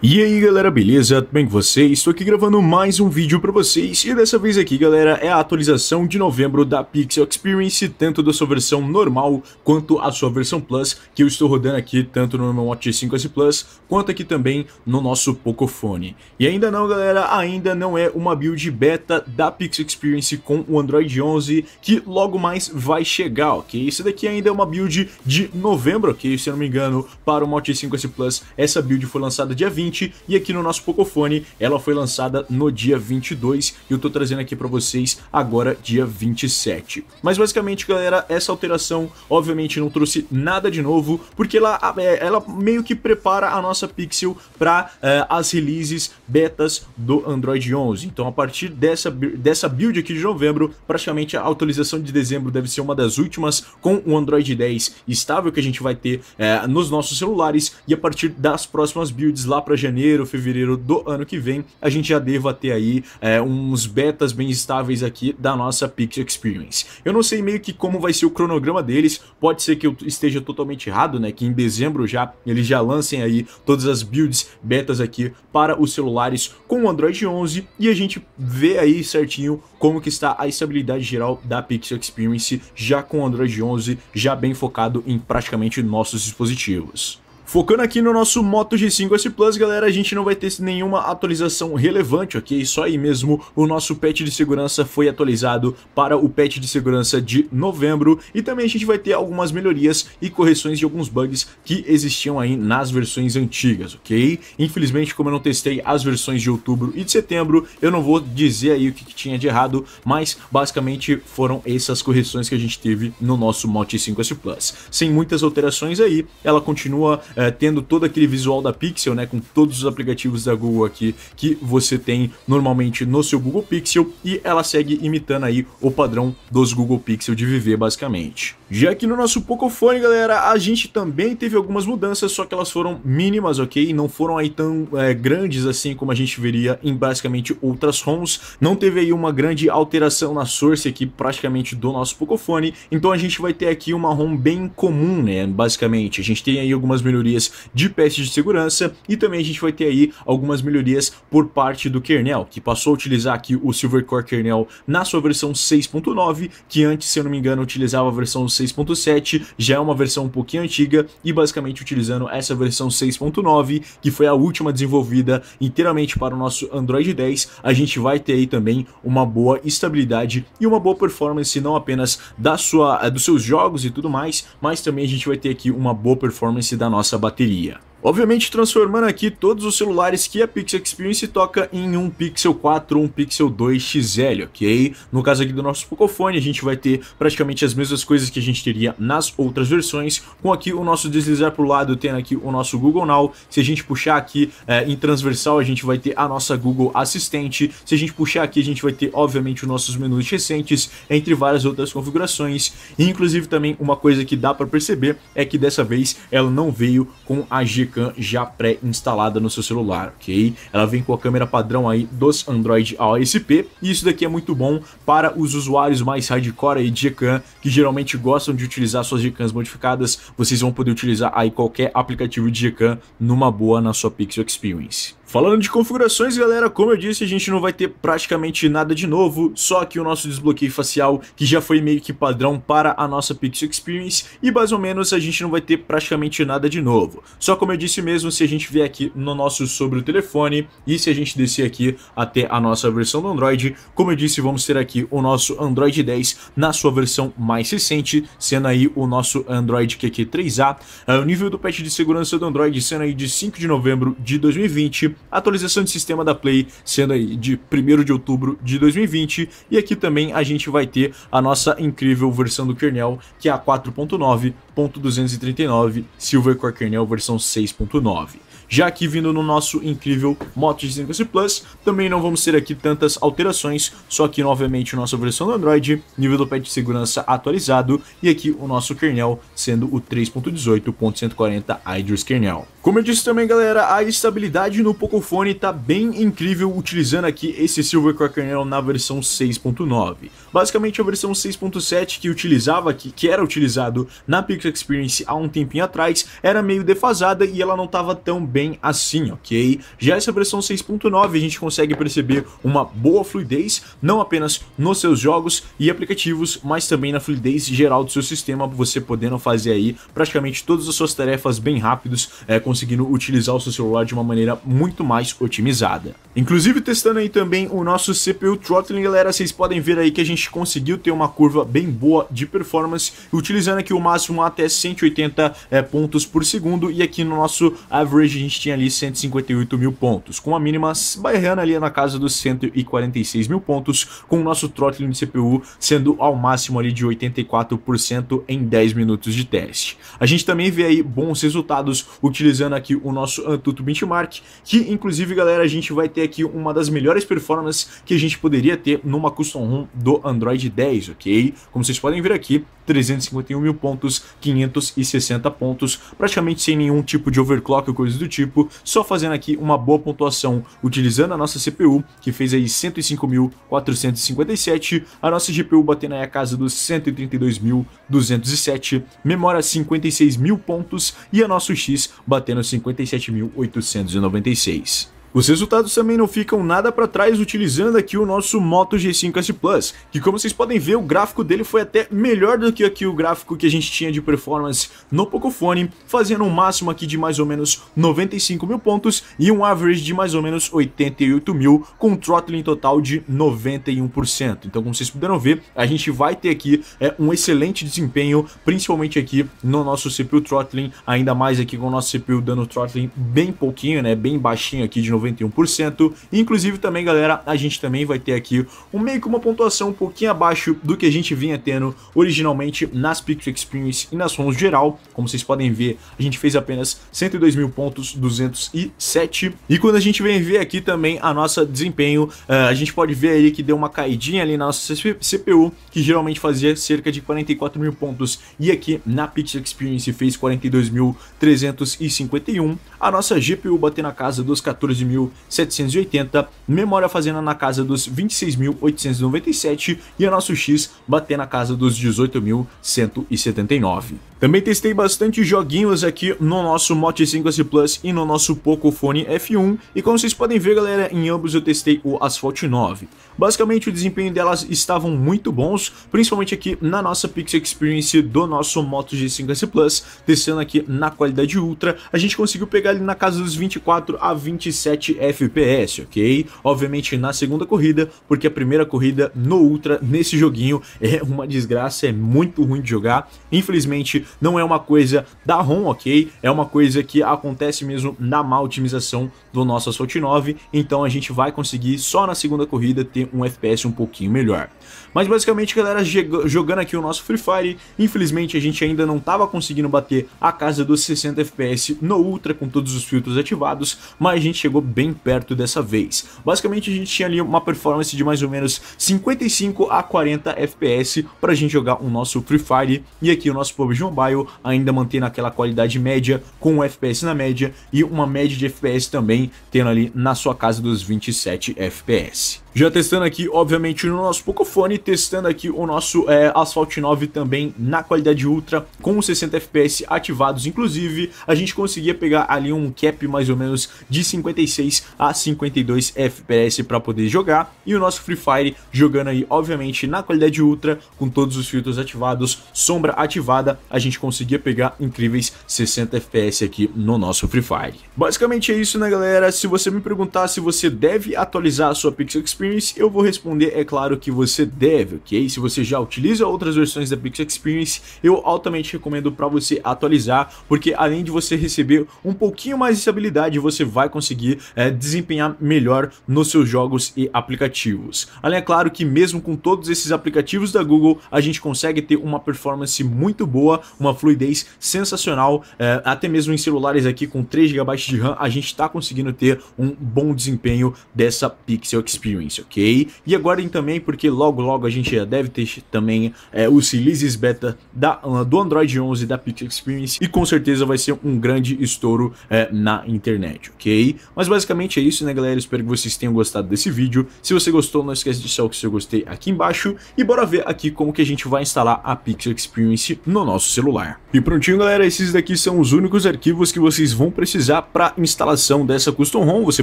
E aí galera, beleza? Tudo bem com vocês? Estou aqui gravando mais um vídeo para vocês e dessa vez aqui galera é a atualização de novembro da Pixel Experience, tanto da sua versão normal quanto a sua versão Plus, que eu estou rodando aqui tanto no meu Watch 5S Plus, quanto aqui também no nosso Pocophone. E ainda não galera, ainda não é uma build beta da Pixel Experience com o Android 11, que logo mais vai chegar, ok? Isso daqui ainda é uma build de novembro, ok? Se eu não me engano, para o Watch 5S Plus, essa build foi lançada dia 20, 20 e aqui no nosso Pocofone ela foi lançada no dia 22 e eu tô trazendo aqui para vocês agora dia 27. Mas basicamente, galera, essa alteração obviamente não trouxe nada de novo, porque ela, é, ela meio que prepara a nossa Pixel para uh, é, as releases betas do Android 11. Então a partir dessa, dessa build aqui de novembro, praticamente a atualização de dezembro deve ser uma das últimas com o Android 10 estável que a gente vai ter uh, nos nossos celulares e a partir das próximas builds lá para janeiro, fevereiro do ano que vem, a gente já deva ter aí é, uns betas bem estáveis aqui da nossa Pixel Experience. Eu não sei meio que como vai ser o cronograma deles, pode ser que eu esteja totalmente errado, né? Que em dezembro já eles já lancem aí todas as builds betas aqui para os celulares com o Android 11 e a gente vê aí certinho como que está a estabilidade geral da Pixel Experience já com o Android 11 já bem focado em praticamente nossos dispositivos. Focando aqui no nosso Moto G5 S Plus, galera, a gente não vai ter nenhuma atualização relevante, ok? Só aí mesmo o nosso patch de segurança foi atualizado para o patch de segurança de novembro e também a gente vai ter algumas melhorias e correções de alguns bugs que existiam aí nas versões antigas, ok? Infelizmente, como eu não testei as versões de outubro e de setembro, eu não vou dizer aí o que, que tinha de errado, mas basicamente foram essas correções que a gente teve no nosso Moto G5 S Plus. Sem muitas alterações aí, ela continua é, tendo todo aquele visual da Pixel, né, com todos os aplicativos da Google aqui que você tem normalmente no seu Google Pixel e ela segue imitando aí o padrão dos Google Pixel de viver basicamente. Já que no nosso Pocophone, galera, a gente também teve algumas mudanças, só que elas foram mínimas, ok? Não foram aí tão é, grandes assim como a gente veria em basicamente outras ROMs. Não teve aí uma grande alteração na source aqui praticamente do nosso Pocophone, então a gente vai ter aqui uma ROM bem comum, né? Basicamente, a gente tem aí algumas melhorias melhorias de patch de segurança e também a gente vai ter aí algumas melhorias por parte do kernel, que passou a utilizar aqui o Silvercore kernel na sua versão 6.9, que antes, se eu não me engano, utilizava a versão 6.7, já é uma versão um pouquinho antiga e basicamente utilizando essa versão 6.9, que foi a última desenvolvida inteiramente para o nosso Android 10, a gente vai ter aí também uma boa estabilidade e uma boa performance não apenas da sua, dos seus jogos e tudo mais, mas também a gente vai ter aqui uma boa performance da nossa bateria. Obviamente transformando aqui todos os celulares que a Pixel Experience toca em um Pixel 4 ou um Pixel 2 XL, ok? No caso aqui do nosso Pocophone, a gente vai ter praticamente as mesmas coisas que a gente teria nas outras versões, com aqui o nosso deslizar para o lado, tendo aqui o nosso Google Now, se a gente puxar aqui é, em transversal, a gente vai ter a nossa Google Assistente, se a gente puxar aqui, a gente vai ter, obviamente, os nossos menus recentes, entre várias outras configurações, e inclusive também uma coisa que dá para perceber é que dessa vez ela não veio com a G webcam já pré-instalada no seu celular, ok? Ela vem com a câmera padrão aí dos Android AOSP e isso daqui é muito bom para os usuários mais hardcore aí de Gcam que geralmente gostam de utilizar suas Gcams modificadas, vocês vão poder utilizar aí qualquer aplicativo de Gcam numa boa na sua Pixel Experience. Falando de configurações, galera, como eu disse, a gente não vai ter praticamente nada de novo, só que o nosso desbloqueio facial, que já foi meio que padrão para a nossa Pixel Experience, e mais ou menos a gente não vai ter praticamente nada de novo. Só como eu disse mesmo, se a gente vier aqui no nosso sobre o telefone, e se a gente descer aqui até a nossa versão do Android, como eu disse, vamos ter aqui o nosso Android 10 na sua versão mais recente, sendo aí o nosso Android QQ3A, ah, o nível do patch de segurança do Android sendo aí de 5 de novembro de 2020, Atualização de sistema da Play sendo aí de 1 de outubro de 2020 e aqui também a gente vai ter a nossa incrível versão do kernel que é a 4.9.239 Silvercore Kernel versão 6.9. Já que vindo no nosso incrível Moto G5S Plus, também não vamos ter aqui tantas alterações, só que novamente nossa versão do Android, nível do patch de segurança atualizado e aqui o nosso kernel sendo o 3.18.140 Idris kernel. Como eu disse também galera, a estabilidade no Pocophone está bem incrível utilizando aqui esse Silvercore kernel na versão 6.9. Basicamente a versão 6.7 que utilizava, que, que era utilizado na Pixel Experience há um tempinho atrás, era meio defasada e ela não estava tão bem bem assim, ok? Já essa versão 6.9 a gente consegue perceber uma boa fluidez, não apenas nos seus jogos e aplicativos, mas também na fluidez geral do seu sistema, você podendo fazer aí praticamente todas as suas tarefas bem rápidos, é, conseguindo utilizar o seu celular de uma maneira muito mais otimizada. Inclusive testando aí também o nosso CPU Throttling, galera, vocês podem ver aí que a gente conseguiu ter uma curva bem boa de performance, utilizando aqui o máximo até 180 é, pontos por segundo e aqui no nosso average gente tinha ali 158 mil pontos, com a mínima bairrando ali na casa dos 146 mil pontos, com o nosso throttling de CPU sendo ao máximo ali de 84% em 10 minutos de teste. A gente também vê aí bons resultados utilizando aqui o nosso Antutu Benchmark, que inclusive galera, a gente vai ter aqui uma das melhores performances que a gente poderia ter numa custom ROM do Android 10, ok? Como vocês podem ver aqui, 351 mil pontos, 560 pontos, praticamente sem nenhum tipo de overclock ou coisa do tipo, tipo, só fazendo aqui uma boa pontuação, utilizando a nossa CPU, que fez aí 105.457, a nossa GPU batendo aí a casa dos 132.207, memória 56 mil pontos e a nosso X batendo 57.896. Os resultados também não ficam nada para trás utilizando aqui o nosso Moto G5S Plus, que como vocês podem ver, o gráfico dele foi até melhor do que aqui o gráfico que a gente tinha de performance no Pocophone, fazendo um máximo aqui de mais ou menos 95 mil pontos e um average de mais ou menos 88 mil, com um throttling total de 91%. Então como vocês puderam ver, a gente vai ter aqui é, um excelente desempenho, principalmente aqui no nosso CPU throttling, ainda mais aqui com o nosso CPU dando throttling bem pouquinho, né, bem baixinho aqui de 91%. Inclusive também, galera, a gente também vai ter aqui um meio que uma pontuação um pouquinho abaixo do que a gente vinha tendo originalmente nas Picture Experience e nas ROMs geral. Como vocês podem ver, a gente fez apenas 102 mil pontos, 207. E quando a gente vem ver aqui também a nossa desempenho, eh, a gente pode ver aí que deu uma caidinha ali na nossa CPU, que geralmente fazia cerca de 44 mil pontos. E aqui na Picture Experience fez 42.351. A nossa GPU bateu na casa dos 14 27.780, Memória fazendo na casa dos 26.897 e o nosso X bater na casa dos 18.179. Também testei bastante joguinhos aqui no nosso Moto 5S Plus e no nosso Pocophone F1 e como vocês podem ver galera, em ambos eu testei o Asphalt 9. Basicamente o desempenho delas estavam muito bons, principalmente aqui na nossa Pixel Experience do nosso Moto G5S Plus, testando aqui na qualidade Ultra, a gente conseguiu pegar ele na casa dos 24 a 27 FPS, ok? Obviamente na segunda corrida, porque a primeira corrida no Ultra nesse joguinho é uma desgraça, é muito ruim de jogar, infelizmente não é uma coisa da ROM, ok? É uma coisa que acontece mesmo na má otimização do nosso Assault 9, então a gente vai conseguir só na segunda corrida ter um FPS um pouquinho melhor. Mas basicamente, galera, jogando aqui o nosso Free Fire, infelizmente a gente ainda não estava conseguindo bater a casa dos 60 FPS no Ultra com todos os filtros ativados, mas a gente chegou bem perto dessa vez. Basicamente a gente tinha ali uma performance de mais ou menos 55 a 40 FPS para a gente jogar o nosso Free Fire e aqui o nosso PUBG Mobile ainda mantendo aquela qualidade média com o FPS na média e uma média de FPS também tendo ali na sua casa dos 27 FPS. Já testando aqui, obviamente, no nosso Pocofone, testando aqui o nosso é, Asphalt 9 também na qualidade ultra, com 60 FPS ativados, inclusive a gente conseguia pegar ali um cap mais ou menos de 56 a 52 FPS para poder jogar, e o nosso Free Fire jogando aí, obviamente, na qualidade ultra, com todos os filtros ativados, sombra ativada, a gente conseguia pegar incríveis 60 FPS aqui no nosso Free Fire. Basicamente é isso, né galera? Se você me perguntar se você deve atualizar a sua Pixel Experience, eu vou responder, é claro que você deve Dev, ok? Se você já utiliza outras versões da Pix Experience, eu altamente recomendo para você atualizar, porque além de você receber um pouquinho mais de estabilidade, você vai conseguir é, desempenhar melhor nos seus jogos e aplicativos. Além, é claro que mesmo com todos esses aplicativos da Google, a gente consegue ter uma performance muito boa, uma fluidez sensacional, é, até mesmo em celulares aqui com 3 GB de RAM, a gente está conseguindo ter um bom desempenho dessa Pixel Experience, ok? E aguardem então, também, porque logo logo logo a gente já deve ter também é, os beta da, ah, do Android 11 da Pixel Experience e com certeza vai ser um grande estouro é, na internet, ok? Mas basicamente é isso, né, galera? Espero que vocês tenham gostado desse vídeo. Se você gostou, não esquece de deixar o seu gostei aqui embaixo e bora ver aqui como que a gente vai instalar a Pixel Experience no nosso celular. E prontinho, galera, esses daqui são os únicos arquivos que vocês vão precisar para instalação dessa Custom ROM. Você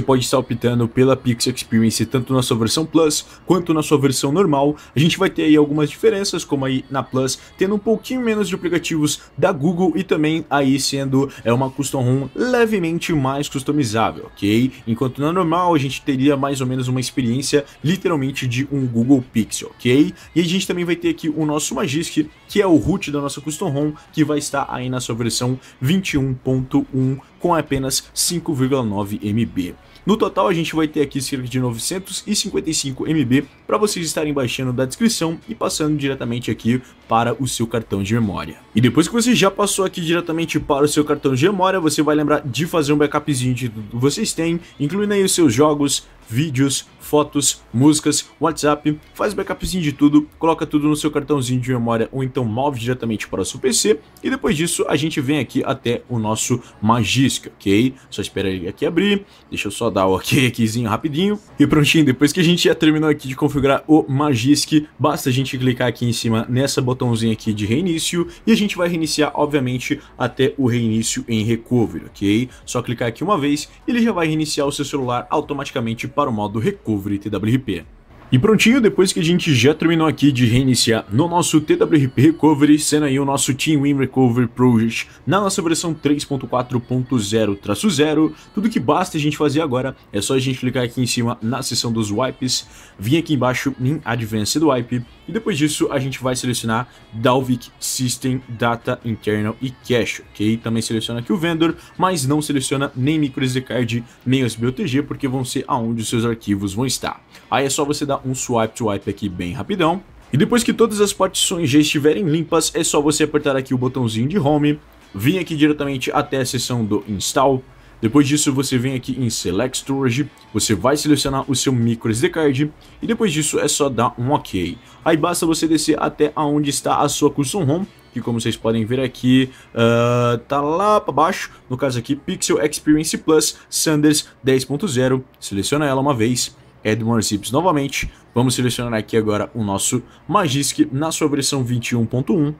pode estar optando pela Pixel Experience tanto na sua versão Plus quanto na sua versão normal. A gente vai ter aí algumas diferenças, como aí na Plus, tendo um pouquinho menos de aplicativos da Google e também aí sendo é, uma custom ROM levemente mais customizável, ok? Enquanto na normal a gente teria mais ou menos uma experiência literalmente de um Google Pixel, ok? E a gente também vai ter aqui o nosso Magisk, que é o root da nossa custom ROM, que vai estar aí na sua versão 21.1 com apenas 5,9 MB. No total, a gente vai ter aqui cerca de 955 MB para vocês estarem baixando da descrição e passando diretamente aqui para o seu cartão de memória. E depois que você já passou aqui diretamente para o seu cartão de memória, você vai lembrar de fazer um backupzinho de tudo que vocês têm, incluindo aí os seus jogos, vídeos, fotos, músicas, WhatsApp, faz backupzinho de tudo, coloca tudo no seu cartãozinho de memória ou então move diretamente para o seu PC e depois disso a gente vem aqui até o nosso Magisk, ok? Só espera ele aqui abrir, deixa eu só dar o ok aquízinho rapidinho e prontinho, depois que a gente já terminou aqui de configurar o Magisk, basta a gente clicar aqui em cima nessa botãozinho aqui de reinício e a gente vai reiniciar obviamente até o reinício em recovery, ok? Só clicar aqui uma vez e ele já vai reiniciar o seu celular automaticamente para o modo Recovery TWRP. E prontinho, depois que a gente já terminou aqui de reiniciar no nosso TWRP Recovery, sendo aí o nosso Team Win Recovery Project na nossa versão 3.4.0-0, tudo que basta a gente fazer agora é só a gente clicar aqui em cima na seção dos Wipes, vir aqui embaixo em Advanced Wipe, e depois disso a gente vai selecionar Dalvik System Data Internal e Cache, ok? Também seleciona aqui o Vendor, mas não seleciona nem MicroSD Card, nem USB OTG, porque vão ser aonde os seus arquivos vão estar. Aí é só você dar dar um swipe to wipe aqui bem rapidão. E depois que todas as partições já estiverem limpas, é só você apertar aqui o botãozinho de Home, vir aqui diretamente até a seção do Install, depois disso, você vem aqui em Select Storage, você vai selecionar o seu micro SD card e depois disso é só dar um OK. Aí basta você descer até aonde está a sua custom ROM, que como vocês podem ver aqui, uh, tá lá para baixo, no caso aqui Pixel Experience Plus Sanders 10.0, seleciona ela uma vez Edmore Zips novamente. Vamos selecionar aqui agora o nosso Magisk na sua versão 21.1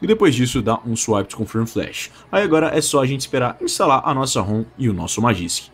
e depois disso dá um swipe to confirm flash. Aí agora é só a gente esperar instalar a nossa ROM e o nosso Magisk.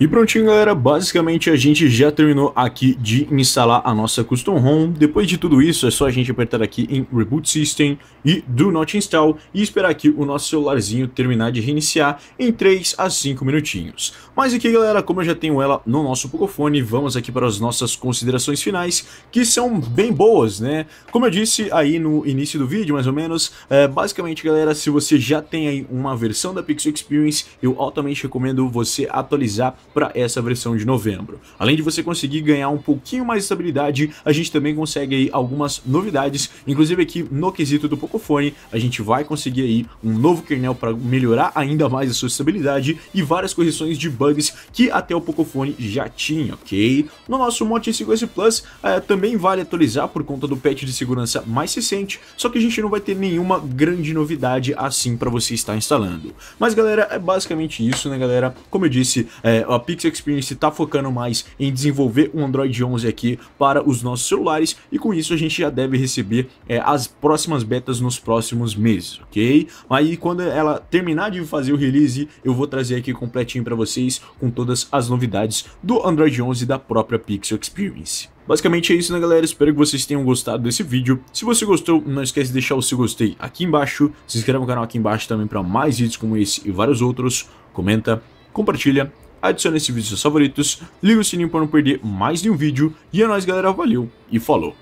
E prontinho galera, basicamente a gente já terminou aqui de instalar a nossa Custom ROM. Depois de tudo isso, é só a gente apertar aqui em Reboot System e Do Not Install e esperar aqui o nosso celularzinho terminar de reiniciar em 3 a 5 minutinhos. Mas aqui galera, como eu já tenho ela no nosso Pocofone, vamos aqui para as nossas considerações finais, que são bem boas, né? Como eu disse aí no início do vídeo, mais ou menos, é, basicamente galera, se você já tem aí uma versão da Pixel Experience, eu altamente recomendo você atualizar para essa versão de novembro. Além de você conseguir ganhar um pouquinho mais de estabilidade, a gente também consegue aí algumas novidades, inclusive aqui no quesito do Pocophone, a gente vai conseguir aí um novo kernel para melhorar ainda mais a sua estabilidade e várias correções de bugs que até o Pocophone já tinha, ok? No nosso Mote 5S Plus é, também vale atualizar por conta do patch de segurança mais recente, só que a gente não vai ter nenhuma grande novidade assim para você estar instalando. Mas galera, é basicamente isso, né galera? Como eu disse, é, eh, a Pixel Experience está focando mais em desenvolver um Android 11 aqui para os nossos celulares e com isso a gente já deve receber é, as próximas betas nos próximos meses, ok? Aí quando ela terminar de fazer o release, eu vou trazer aqui completinho para vocês com todas as novidades do Android 11 da própria Pixel Experience. Basicamente é isso né galera, espero que vocês tenham gostado desse vídeo. Se você gostou, não esquece de deixar o seu gostei aqui embaixo, se inscreve no canal aqui embaixo também para mais vídeos como esse e vários outros, comenta, compartilha adicione esse vídeo aos seus favoritos, liga o sininho para não perder mais nenhum vídeo, e é nóis galera, valeu e falou!